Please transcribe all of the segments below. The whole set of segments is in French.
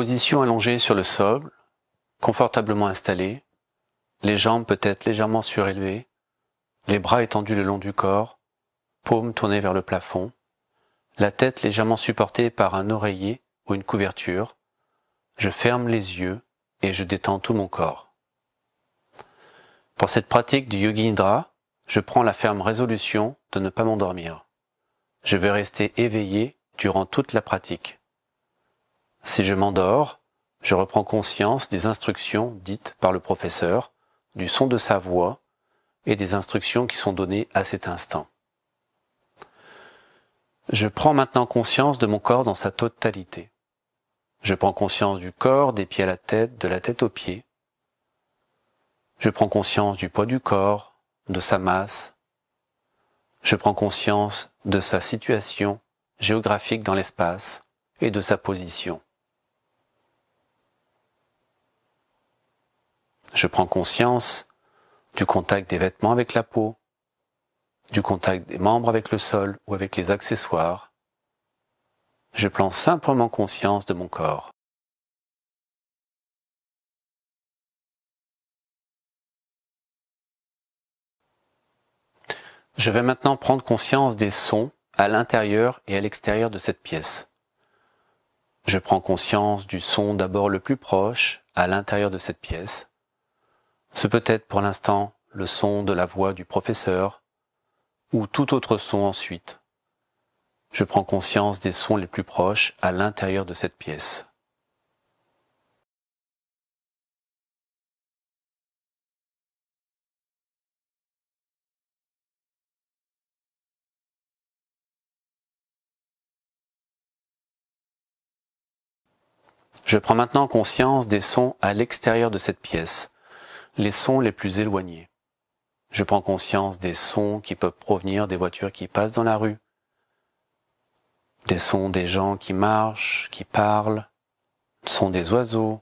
Position allongée sur le sol, confortablement installée, les jambes peut-être légèrement surélevées, les bras étendus le long du corps, paume tournée vers le plafond, la tête légèrement supportée par un oreiller ou une couverture. Je ferme les yeux et je détends tout mon corps. Pour cette pratique du Yogi Indra, je prends la ferme résolution de ne pas m'endormir. Je vais rester éveillé durant toute la pratique. Si je m'endors, je reprends conscience des instructions dites par le professeur, du son de sa voix et des instructions qui sont données à cet instant. Je prends maintenant conscience de mon corps dans sa totalité. Je prends conscience du corps, des pieds à la tête, de la tête aux pieds. Je prends conscience du poids du corps, de sa masse. Je prends conscience de sa situation géographique dans l'espace et de sa position. Je prends conscience du contact des vêtements avec la peau, du contact des membres avec le sol ou avec les accessoires. Je prends simplement conscience de mon corps. Je vais maintenant prendre conscience des sons à l'intérieur et à l'extérieur de cette pièce. Je prends conscience du son d'abord le plus proche à l'intérieur de cette pièce, ce peut être pour l'instant le son de la voix du professeur ou tout autre son ensuite. Je prends conscience des sons les plus proches à l'intérieur de cette pièce. Je prends maintenant conscience des sons à l'extérieur de cette pièce, les sons les plus éloignés. Je prends conscience des sons qui peuvent provenir des voitures qui passent dans la rue, des sons des gens qui marchent, qui parlent, sons des oiseaux.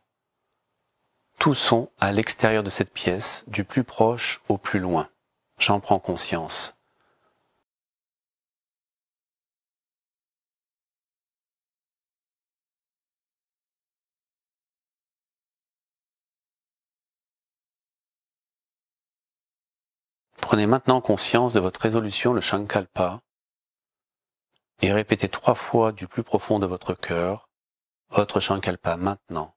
Tout son à l'extérieur de cette pièce, du plus proche au plus loin. J'en prends conscience. Prenez maintenant conscience de votre résolution, le Shankalpa, et répétez trois fois du plus profond de votre cœur votre Shankalpa maintenant,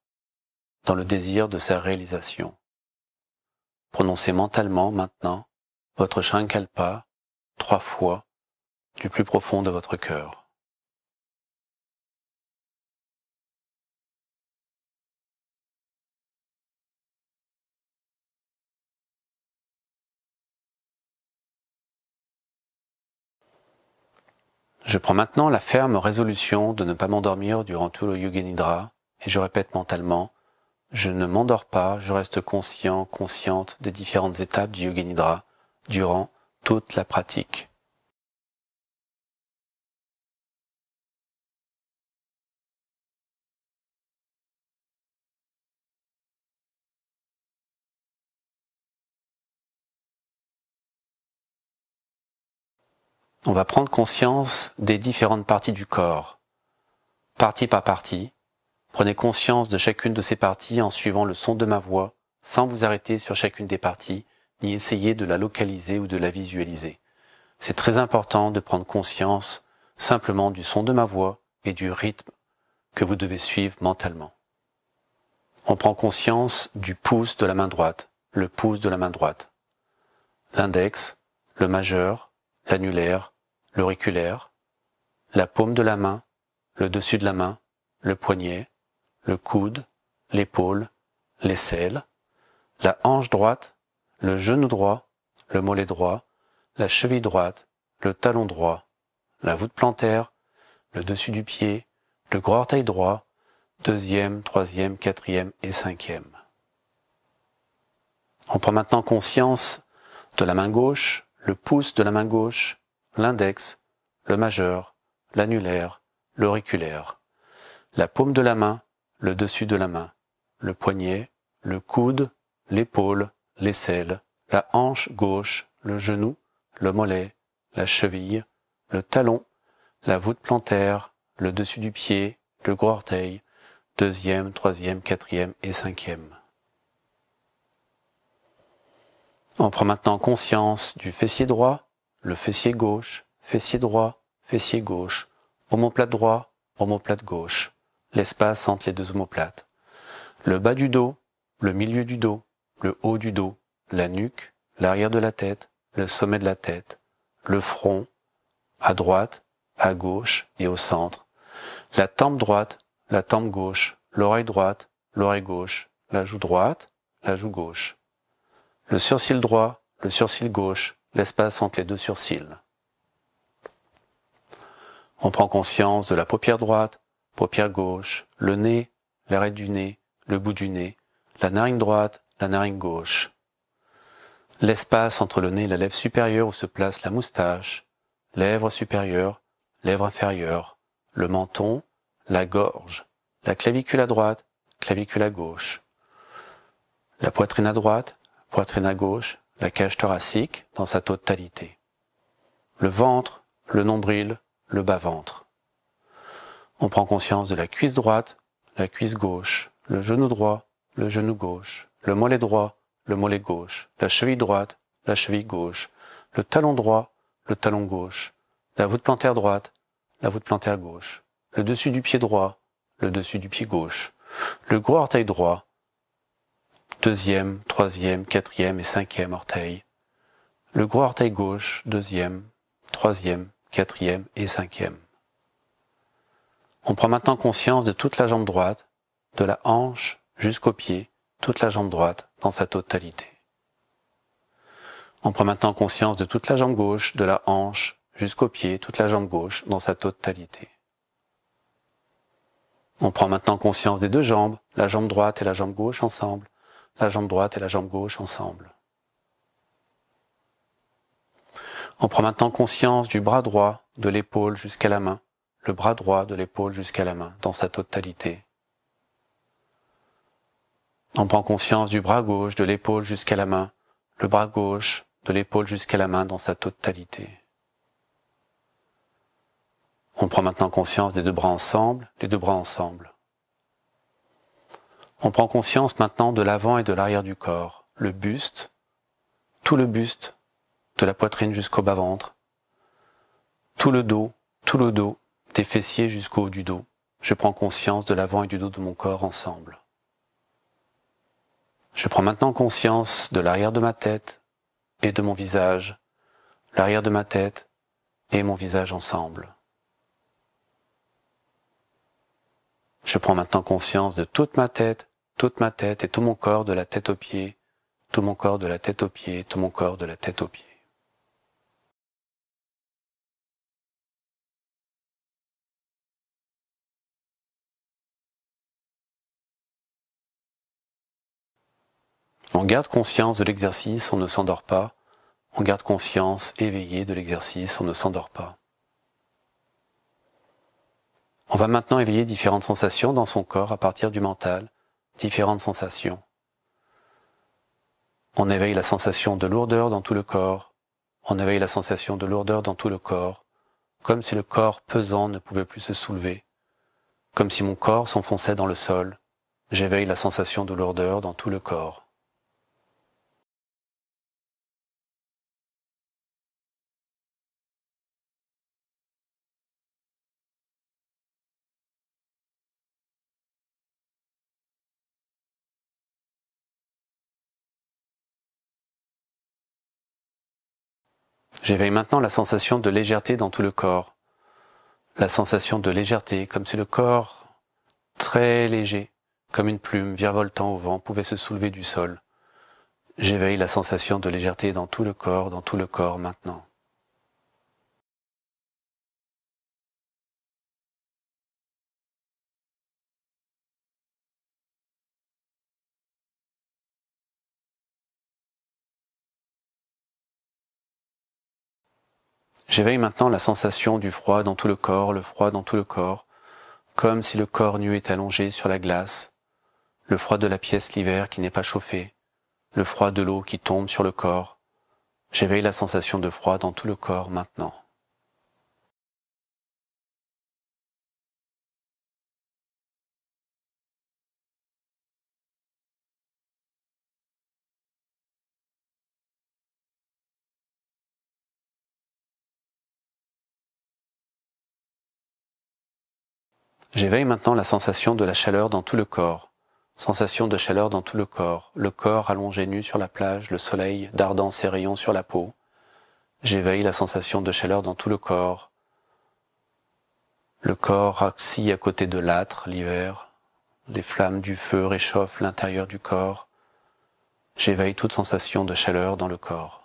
dans le désir de sa réalisation. Prononcez mentalement maintenant votre Shankalpa trois fois du plus profond de votre cœur. Je prends maintenant la ferme résolution de ne pas m'endormir durant tout le Yoga Nidra, et je répète mentalement, je ne m'endors pas, je reste conscient, consciente des différentes étapes du Yoga Nidra durant toute la pratique. on va prendre conscience des différentes parties du corps, partie par partie. Prenez conscience de chacune de ces parties en suivant le son de ma voix, sans vous arrêter sur chacune des parties, ni essayer de la localiser ou de la visualiser. C'est très important de prendre conscience simplement du son de ma voix et du rythme que vous devez suivre mentalement. On prend conscience du pouce de la main droite, le pouce de la main droite, l'index, le majeur, l'annulaire, l'auriculaire, la paume de la main, le dessus de la main, le poignet, le coude, l'épaule, l'aisselle, la hanche droite, le genou droit, le mollet droit, la cheville droite, le talon droit, la voûte plantaire, le dessus du pied, le gros orteil droit, deuxième, troisième, quatrième et cinquième. On prend maintenant conscience de la main gauche, le pouce de la main gauche, l'index, le majeur, l'annulaire, l'auriculaire, la paume de la main, le dessus de la main, le poignet, le coude, l'épaule, l'aisselle, la hanche gauche, le genou, le mollet, la cheville, le talon, la voûte plantaire, le dessus du pied, le gros orteil, deuxième, troisième, quatrième et cinquième. On prend maintenant conscience du fessier droit, le fessier gauche, fessier droit, fessier gauche, omoplate droit, homoplate gauche, l'espace entre les deux omoplates, le bas du dos, le milieu du dos, le haut du dos, la nuque, l'arrière de la tête, le sommet de la tête, le front, à droite, à gauche et au centre, la tempe droite, la tempe gauche, l'oreille droite, l'oreille gauche, la joue droite, la joue gauche, le sourcil droit, le sourcil gauche, l'espace entre les deux sourcils. On prend conscience de la paupière droite, paupière gauche, le nez, l'arrêt du nez, le bout du nez, la narine droite, la narine gauche. L'espace entre le nez et la lèvre supérieure où se place la moustache, lèvre supérieure, lèvre inférieure, le menton, la gorge, la clavicule à droite, clavicule à gauche. La poitrine à droite, poitrine à gauche, la cage thoracique dans sa totalité. Le ventre, le nombril, le bas-ventre. On prend conscience de la cuisse droite, la cuisse gauche, le genou droit, le genou gauche, le mollet droit, le mollet gauche, la cheville droite, la cheville gauche, le talon droit, le talon gauche, la voûte plantaire droite, la voûte plantaire gauche, le dessus du pied droit, le dessus du pied gauche, le gros orteil droit, deuxième, troisième, quatrième et cinquième orteil. Le gros orteil gauche, deuxième, troisième, quatrième et cinquième. On prend maintenant conscience de toute la jambe droite, de la hanche jusqu'au pied, toute la jambe droite dans sa totalité. On prend maintenant conscience de toute la jambe gauche, de la hanche jusqu'au pied, toute la jambe gauche dans sa totalité. On prend maintenant conscience des deux jambes, la jambe droite et la jambe gauche ensemble, la jambe droite et la jambe gauche ensemble. On prend maintenant conscience du bras droit de l'épaule jusqu'à la main, le bras droit de l'épaule jusqu'à la main, dans sa totalité. On prend conscience du bras gauche de l'épaule jusqu'à la main, le bras gauche de l'épaule jusqu'à la main dans sa totalité. On prend maintenant conscience des deux bras ensemble, les deux bras ensemble. On prend conscience maintenant de l'avant et de l'arrière du corps, le buste, tout le buste, de la poitrine jusqu'au bas-ventre, tout le dos, tout le dos, des fessiers jusqu'au haut du dos. Je prends conscience de l'avant et du dos de mon corps ensemble. Je prends maintenant conscience de l'arrière de ma tête et de mon visage, l'arrière de ma tête et mon visage ensemble. Je prends maintenant conscience de toute ma tête toute ma tête et tout mon corps de la tête aux pieds, tout mon corps de la tête aux pieds, tout mon corps de la tête aux pieds. On garde conscience de l'exercice, on ne s'endort pas. On garde conscience éveillée de l'exercice, on ne s'endort pas. On va maintenant éveiller différentes sensations dans son corps à partir du mental, différentes sensations. On éveille la sensation de lourdeur dans tout le corps. On éveille la sensation de lourdeur dans tout le corps, comme si le corps pesant ne pouvait plus se soulever, comme si mon corps s'enfonçait dans le sol. J'éveille la sensation de lourdeur dans tout le corps. J'éveille maintenant la sensation de légèreté dans tout le corps. La sensation de légèreté, comme si le corps très léger, comme une plume virevoltant au vent, pouvait se soulever du sol. J'éveille la sensation de légèreté dans tout le corps, dans tout le corps maintenant. J'éveille maintenant la sensation du froid dans tout le corps, le froid dans tout le corps, comme si le corps nu est allongé sur la glace, le froid de la pièce l'hiver qui n'est pas chauffée, le froid de l'eau qui tombe sur le corps. J'éveille la sensation de froid dans tout le corps maintenant. J'éveille maintenant la sensation de la chaleur dans tout le corps. Sensation de chaleur dans tout le corps, le corps allongé nu sur la plage, le soleil dardant ses rayons sur la peau. J'éveille la sensation de chaleur dans tout le corps. Le corps assis à côté de l'âtre l'hiver, les flammes du feu réchauffent l'intérieur du corps. J'éveille toute sensation de chaleur dans le corps.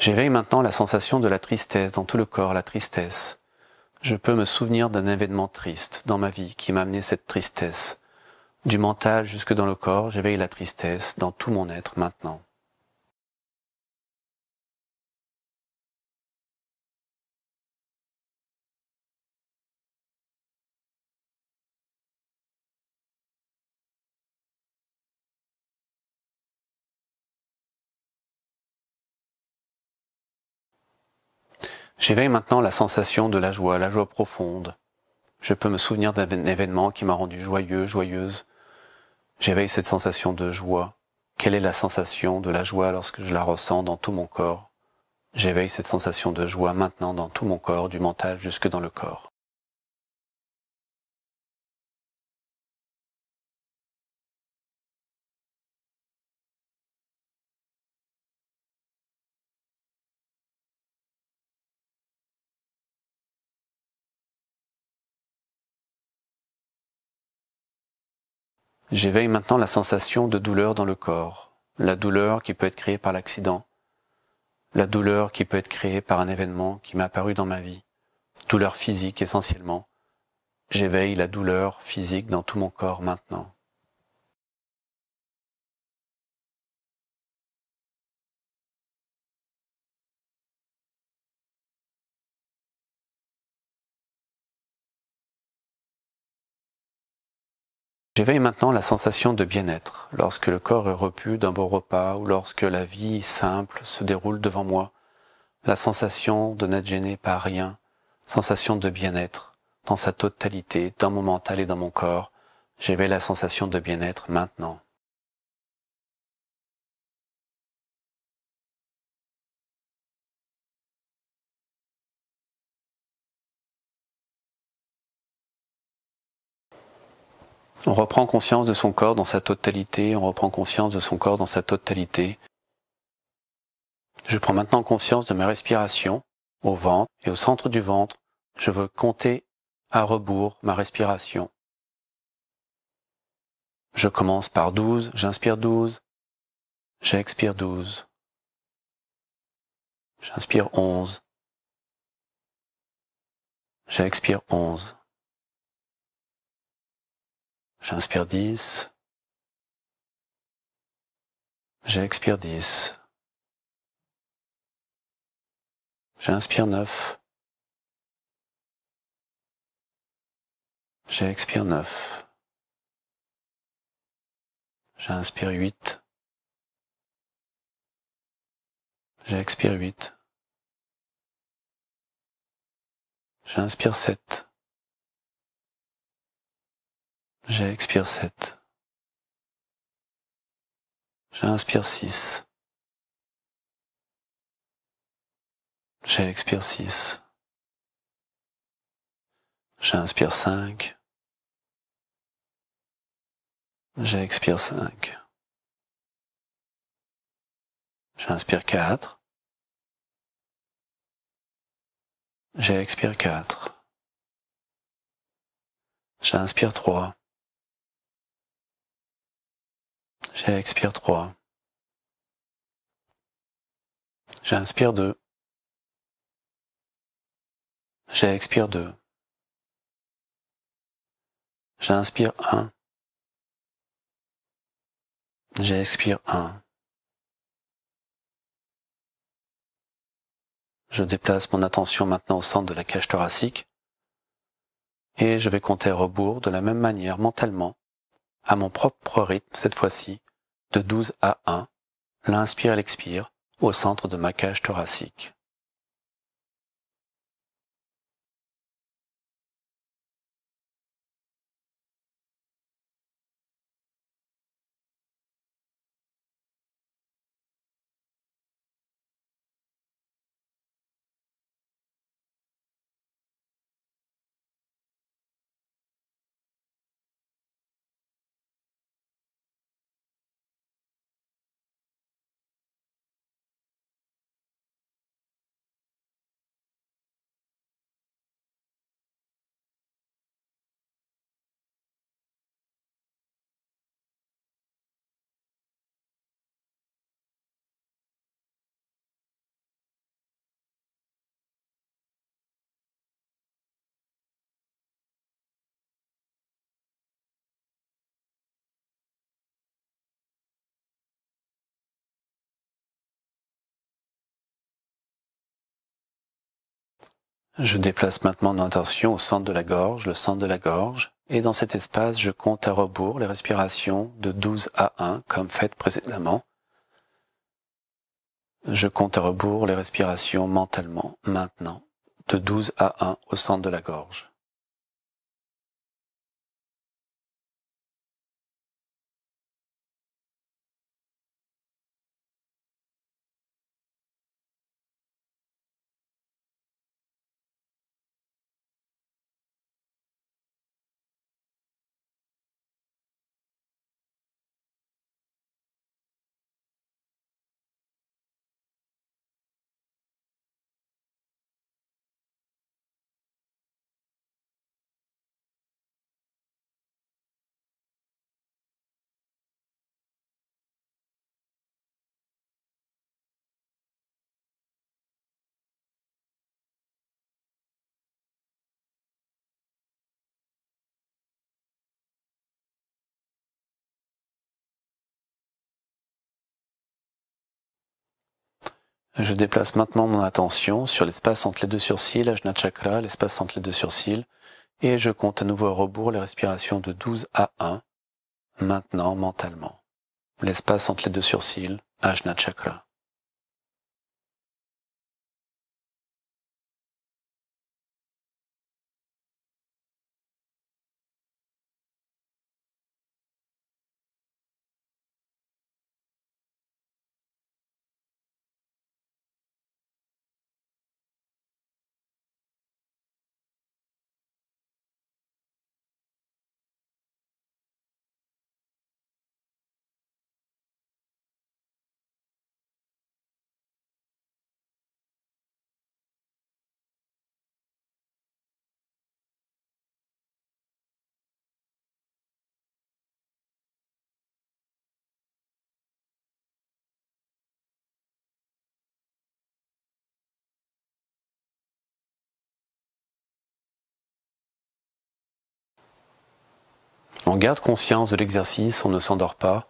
J'éveille maintenant la sensation de la tristesse dans tout le corps, la tristesse. Je peux me souvenir d'un événement triste dans ma vie qui m'a amené cette tristesse. Du mental jusque dans le corps, j'éveille la tristesse dans tout mon être maintenant. J'éveille maintenant la sensation de la joie, la joie profonde. Je peux me souvenir d'un événement qui m'a rendu joyeux, joyeuse. J'éveille cette sensation de joie. Quelle est la sensation de la joie lorsque je la ressens dans tout mon corps J'éveille cette sensation de joie maintenant dans tout mon corps, du mental jusque dans le corps. J'éveille maintenant la sensation de douleur dans le corps, la douleur qui peut être créée par l'accident, la douleur qui peut être créée par un événement qui m'est apparu dans ma vie, douleur physique essentiellement. J'éveille la douleur physique dans tout mon corps maintenant. J'éveille maintenant la sensation de bien-être lorsque le corps est repu d'un bon repas ou lorsque la vie simple se déroule devant moi. La sensation de n'être gêné par rien, sensation de bien-être dans sa totalité, dans mon mental et dans mon corps. J'éveille la sensation de bien-être maintenant. On reprend conscience de son corps dans sa totalité, on reprend conscience de son corps dans sa totalité. Je prends maintenant conscience de ma respiration au ventre et au centre du ventre. Je veux compter à rebours ma respiration. Je commence par douze, j'inspire douze, j'expire douze. J'inspire 11. J'expire 11. J'inspire 10. J'expire 10. J'inspire 9. J'expire 9. J'inspire 8. J'expire 8. J'inspire 7. J'expire 7. J'inspire 6. J'expire 6. J'inspire 5. J'expire 5. J'inspire 4. J'expire 4. J'inspire 3. J'expire 3. J'inspire 2. J'expire 2. J'inspire 1. J'expire 1. Je déplace mon attention maintenant au centre de la cage thoracique et je vais compter à rebours de la même manière mentalement, à mon propre rythme cette fois-ci, de 12 à 1, l'inspire et l'expire au centre de ma cage thoracique. Je déplace maintenant mon attention au centre de la gorge, le centre de la gorge, et dans cet espace, je compte à rebours les respirations de 12 à 1, comme fait précédemment. Je compte à rebours les respirations mentalement, maintenant, de 12 à 1 au centre de la gorge. Je déplace maintenant mon attention sur l'espace entre les deux sourcils, Ajna Chakra, l'espace entre les deux sourcils, et je compte à nouveau à rebours les respirations de 12 à 1, maintenant mentalement. L'espace entre les deux sourcils, Ajna Chakra. On garde conscience de l'exercice, on ne s'endort pas.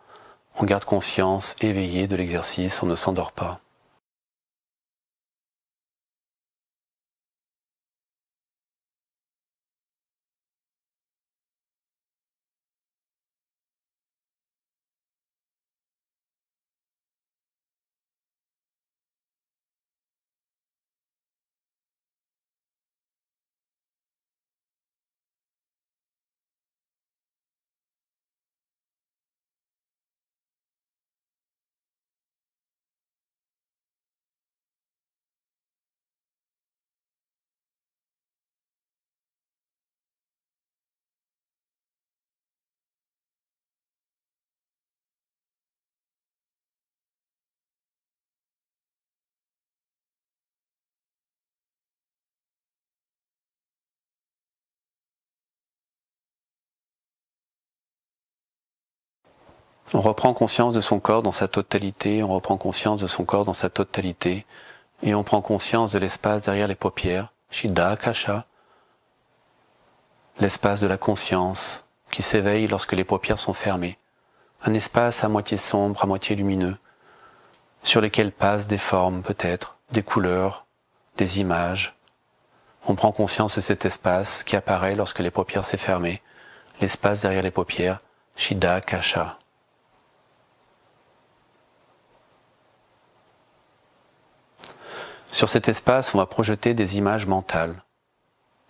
On garde conscience éveillée de l'exercice, on ne s'endort pas. On reprend conscience de son corps dans sa totalité, on reprend conscience de son corps dans sa totalité, et on prend conscience de l'espace derrière les paupières, Shida Kasha, l'espace de la conscience qui s'éveille lorsque les paupières sont fermées, un espace à moitié sombre, à moitié lumineux, sur lesquels passent des formes peut-être, des couleurs, des images. On prend conscience de cet espace qui apparaît lorsque les paupières s'est fermées, l'espace derrière les paupières, Shida Kasha. Sur cet espace, on va projeter des images mentales.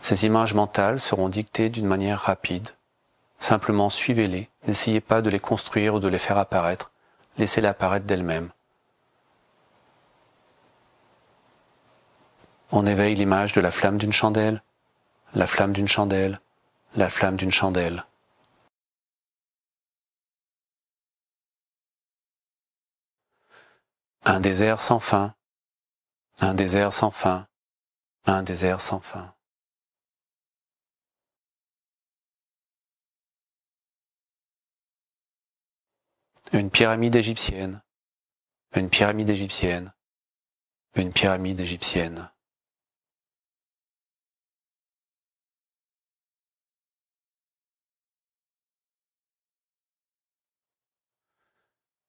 Ces images mentales seront dictées d'une manière rapide. Simplement suivez-les, n'essayez pas de les construire ou de les faire apparaître, laissez-les apparaître d'elles-mêmes. On éveille l'image de la flamme d'une chandelle, la flamme d'une chandelle, la flamme d'une chandelle. Un désert sans fin, un désert sans fin, un désert sans fin. Une pyramide égyptienne, une pyramide égyptienne, une pyramide égyptienne.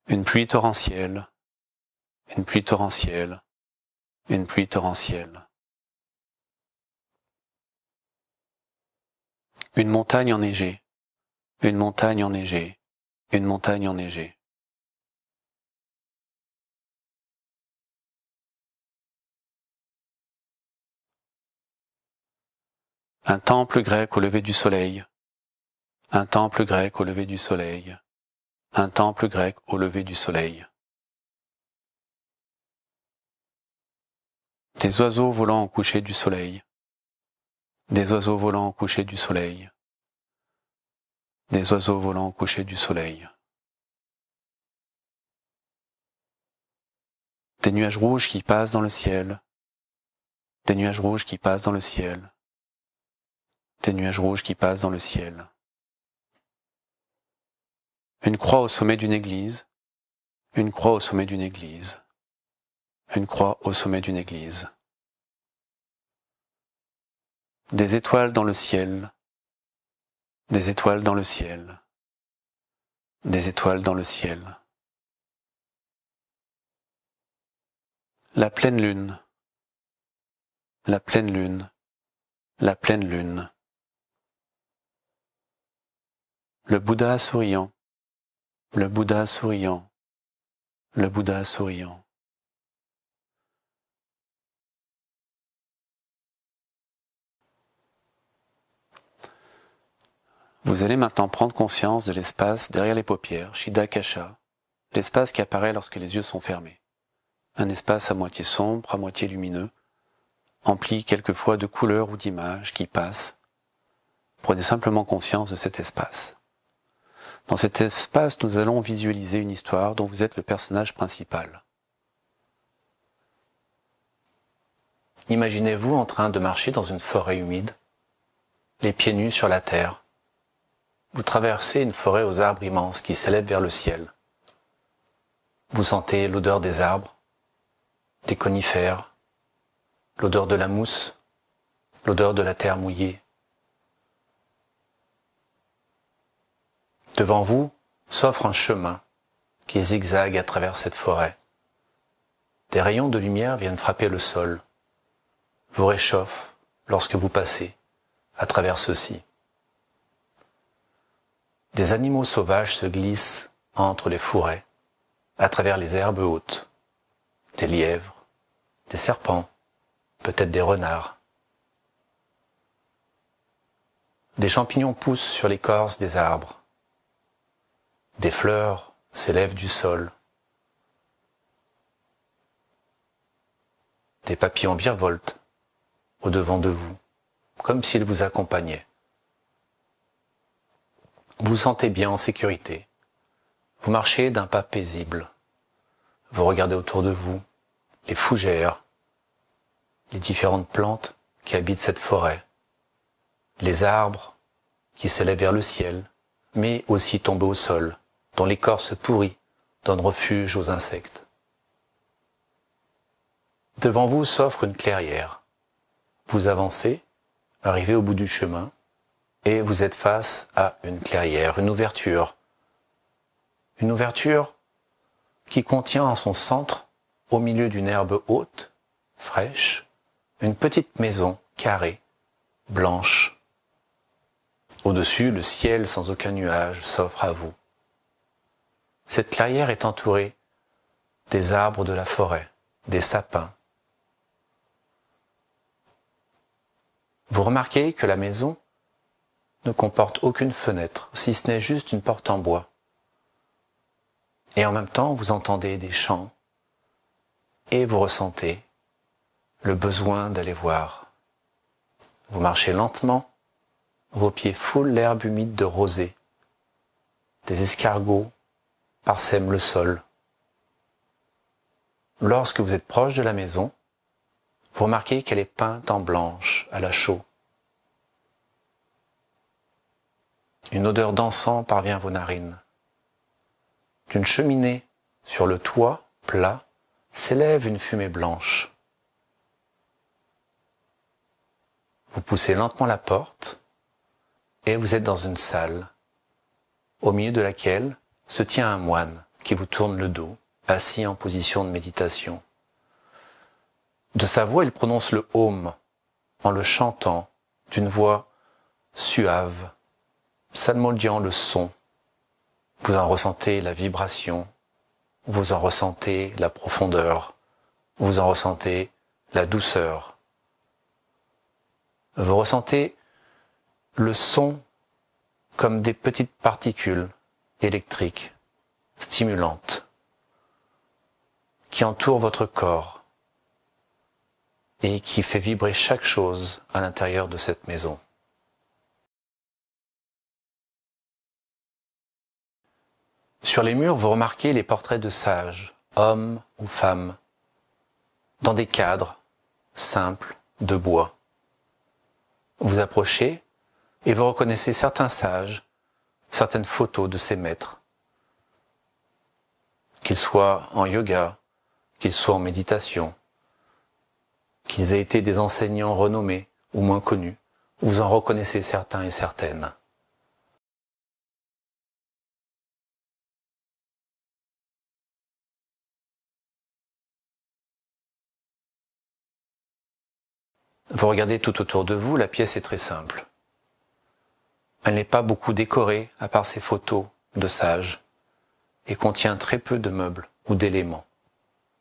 Une pluie torrentielle, une pluie torrentielle, une pluie torrentielle. Une montagne enneigée, une montagne enneigée, une montagne enneigée. Un temple grec au lever du soleil, un temple grec au lever du soleil, un temple grec au lever du soleil. Des oiseaux volant au coucher du soleil. Des oiseaux volant au coucher du soleil. Des oiseaux volant au coucher du soleil. Des nuages rouges qui passent dans le ciel. Des nuages rouges qui passent dans le ciel. Des nuages rouges qui passent dans le ciel. Une croix au sommet d'une église. Une croix au sommet d'une église une croix au sommet d'une église. Des étoiles dans le ciel, des étoiles dans le ciel, des étoiles dans le ciel. La pleine lune, la pleine lune, la pleine lune. Le Bouddha souriant, le Bouddha souriant, le Bouddha souriant. Vous allez maintenant prendre conscience de l'espace derrière les paupières, Shida l'espace qui apparaît lorsque les yeux sont fermés. Un espace à moitié sombre, à moitié lumineux, empli quelquefois de couleurs ou d'images qui passent. Prenez simplement conscience de cet espace. Dans cet espace, nous allons visualiser une histoire dont vous êtes le personnage principal. Imaginez-vous en train de marcher dans une forêt humide, les pieds nus sur la terre, vous traversez une forêt aux arbres immenses qui s'élèvent vers le ciel. Vous sentez l'odeur des arbres, des conifères, l'odeur de la mousse, l'odeur de la terre mouillée. Devant vous s'offre un chemin qui zigzague à travers cette forêt. Des rayons de lumière viennent frapper le sol, vous réchauffent lorsque vous passez à travers ceux-ci des animaux sauvages se glissent entre les fourrés, à travers les herbes hautes, des lièvres, des serpents, peut-être des renards. Des champignons poussent sur l'écorce des arbres. Des fleurs s'élèvent du sol. Des papillons virevoltent au devant de vous, comme s'ils vous accompagnaient. Vous sentez bien en sécurité. Vous marchez d'un pas paisible. Vous regardez autour de vous les fougères, les différentes plantes qui habitent cette forêt, les arbres qui s'élèvent vers le ciel, mais aussi tombés au sol, dont l'écorce pourrie donne refuge aux insectes. Devant vous s'offre une clairière. Vous avancez, arrivez au bout du chemin, et vous êtes face à une clairière, une ouverture. Une ouverture qui contient en son centre, au milieu d'une herbe haute, fraîche, une petite maison carrée, blanche. Au-dessus, le ciel sans aucun nuage s'offre à vous. Cette clairière est entourée des arbres de la forêt, des sapins. Vous remarquez que la maison ne comporte aucune fenêtre, si ce n'est juste une porte en bois. Et en même temps, vous entendez des chants et vous ressentez le besoin d'aller voir. Vous marchez lentement, vos pieds foulent l'herbe humide de rosée. Des escargots parsèment le sol. Lorsque vous êtes proche de la maison, vous remarquez qu'elle est peinte en blanche à la chaux. Une odeur d'encens parvient à vos narines. D'une cheminée, sur le toit, plat, s'élève une fumée blanche. Vous poussez lentement la porte et vous êtes dans une salle, au milieu de laquelle se tient un moine qui vous tourne le dos, assis en position de méditation. De sa voix, il prononce le home en le chantant d'une voix suave psalmodiant le son, vous en ressentez la vibration, vous en ressentez la profondeur, vous en ressentez la douceur. Vous ressentez le son comme des petites particules électriques, stimulantes, qui entourent votre corps et qui fait vibrer chaque chose à l'intérieur de cette maison. Sur les murs, vous remarquez les portraits de sages, hommes ou femmes, dans des cadres simples de bois. Vous approchez et vous reconnaissez certains sages, certaines photos de ces maîtres. Qu'ils soient en yoga, qu'ils soient en méditation, qu'ils aient été des enseignants renommés ou moins connus, vous en reconnaissez certains et certaines. Vous regardez tout autour de vous, la pièce est très simple. Elle n'est pas beaucoup décorée à part ses photos de sages et contient très peu de meubles ou d'éléments.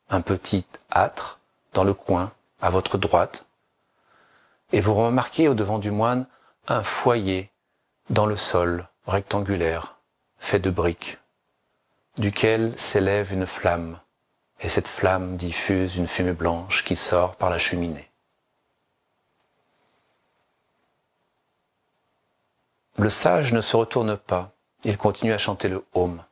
Un petit âtre dans le coin à votre droite et vous remarquez au devant du moine un foyer dans le sol rectangulaire fait de briques duquel s'élève une flamme et cette flamme diffuse une fumée blanche qui sort par la cheminée. Le sage ne se retourne pas, il continue à chanter le home.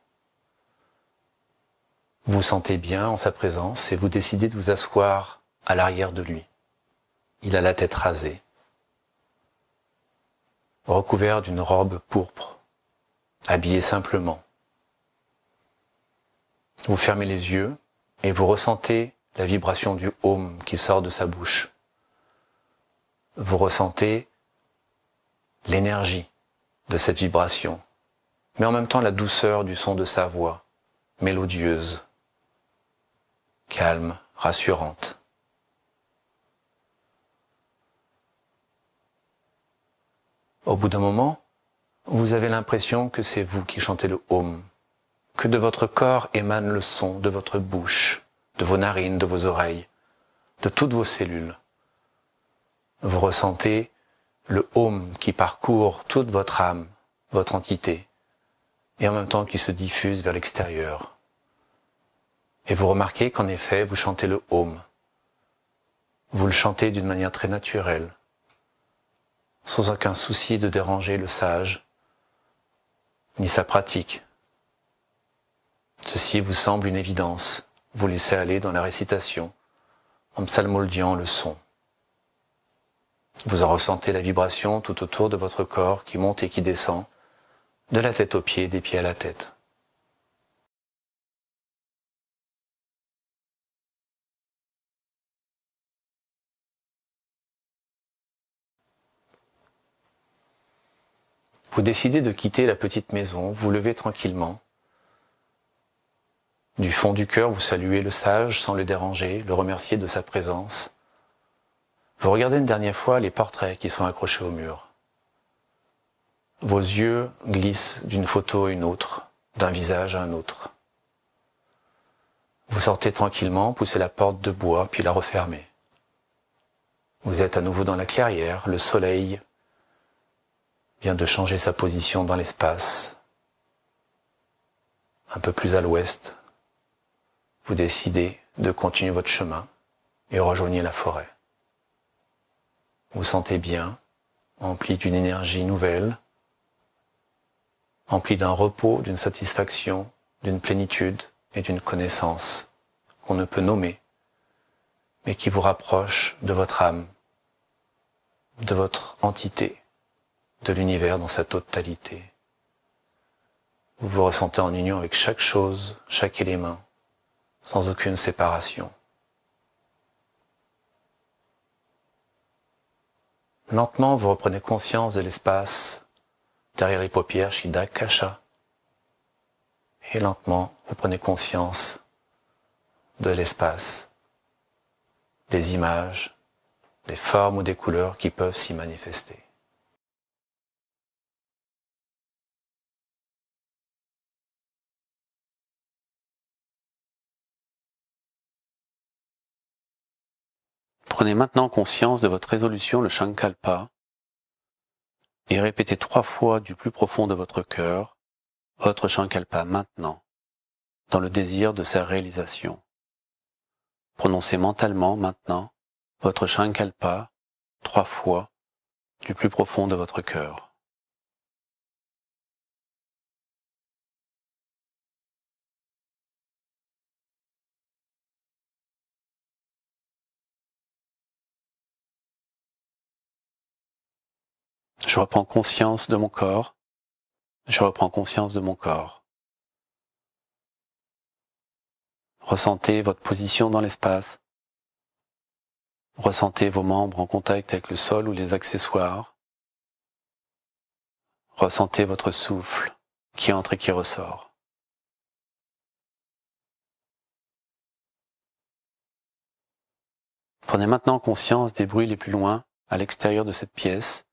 Vous vous sentez bien en sa présence et vous décidez de vous asseoir à l'arrière de lui. Il a la tête rasée, recouvert d'une robe pourpre, habillé simplement. Vous fermez les yeux et vous ressentez la vibration du home qui sort de sa bouche. Vous ressentez l'énergie de cette vibration, mais en même temps la douceur du son de sa voix, mélodieuse, calme, rassurante. Au bout d'un moment, vous avez l'impression que c'est vous qui chantez le home, que de votre corps émane le son, de votre bouche, de vos narines, de vos oreilles, de toutes vos cellules. Vous ressentez le home qui parcourt toute votre âme, votre entité, et en même temps qui se diffuse vers l'extérieur. Et vous remarquez qu'en effet, vous chantez le home. Vous le chantez d'une manière très naturelle, sans aucun souci de déranger le sage, ni sa pratique. Ceci vous semble une évidence, vous laissez aller dans la récitation, en psalmoldiant le son. Vous en ressentez la vibration tout autour de votre corps qui monte et qui descend, de la tête aux pieds, des pieds à la tête. Vous décidez de quitter la petite maison, vous levez tranquillement. Du fond du cœur, vous saluez le sage sans le déranger, le remercier de sa présence vous regardez une dernière fois les portraits qui sont accrochés au mur. Vos yeux glissent d'une photo à une autre, d'un visage à un autre. Vous sortez tranquillement, poussez la porte de bois, puis la refermez. Vous êtes à nouveau dans la clairière, le soleil vient de changer sa position dans l'espace. Un peu plus à l'ouest, vous décidez de continuer votre chemin et rejoignez la forêt vous sentez bien, empli d'une énergie nouvelle, empli d'un repos, d'une satisfaction, d'une plénitude et d'une connaissance qu'on ne peut nommer, mais qui vous rapproche de votre âme, de votre entité, de l'univers dans sa totalité. Vous vous ressentez en union avec chaque chose, chaque élément, sans aucune séparation. Lentement, vous reprenez conscience de l'espace derrière les paupières, Shida Kasha. Et lentement, vous prenez conscience de l'espace, des images, des formes ou des couleurs qui peuvent s'y manifester. Prenez maintenant conscience de votre résolution, le Shankalpa, et répétez trois fois du plus profond de votre cœur votre Shankalpa maintenant, dans le désir de sa réalisation. Prononcez mentalement maintenant votre Shankalpa trois fois du plus profond de votre cœur. Je reprends conscience de mon corps. Je reprends conscience de mon corps. Ressentez votre position dans l'espace. Ressentez vos membres en contact avec le sol ou les accessoires. Ressentez votre souffle qui entre et qui ressort. Prenez maintenant conscience des bruits les plus loin à l'extérieur de cette pièce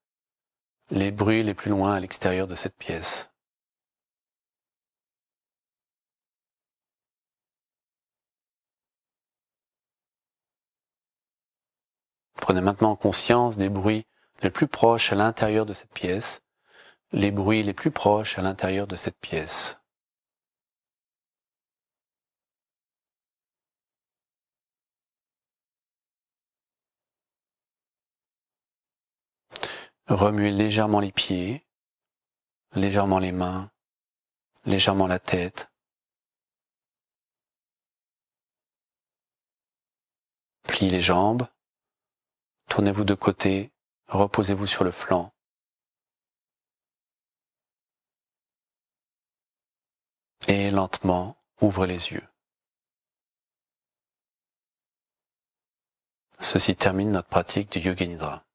les bruits les plus loin à l'extérieur de cette pièce. Prenez maintenant conscience des bruits les plus proches à l'intérieur de cette pièce, les bruits les plus proches à l'intérieur de cette pièce. Remuez légèrement les pieds, légèrement les mains, légèrement la tête. Pliez les jambes, tournez-vous de côté, reposez-vous sur le flanc. Et lentement, ouvrez les yeux. Ceci termine notre pratique du Yoga Nidra.